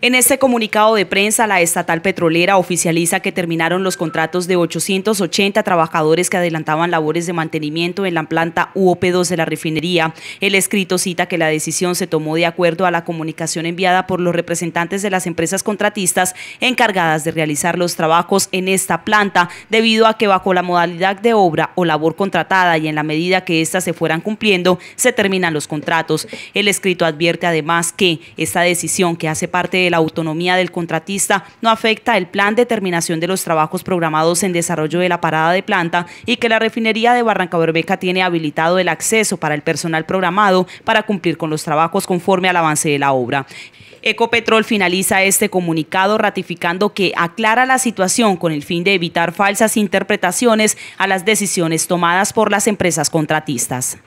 En este comunicado de prensa, la estatal petrolera oficializa que terminaron los contratos de 880 trabajadores que adelantaban labores de mantenimiento en la planta UOP2 de la refinería. El escrito cita que la decisión se tomó de acuerdo a la comunicación enviada por los representantes de las empresas contratistas encargadas de realizar los trabajos en esta planta, debido a que bajo la modalidad de obra o labor contratada y en la medida que éstas se fueran cumpliendo, se terminan los contratos. El escrito advierte además que esta decisión que hace parte de la autonomía del contratista no afecta el plan de terminación de los trabajos programados en desarrollo de la parada de planta y que la refinería de Barranca tiene habilitado el acceso para el personal programado para cumplir con los trabajos conforme al avance de la obra. Ecopetrol finaliza este comunicado ratificando que aclara la situación con el fin de evitar falsas interpretaciones a las decisiones tomadas por las empresas contratistas.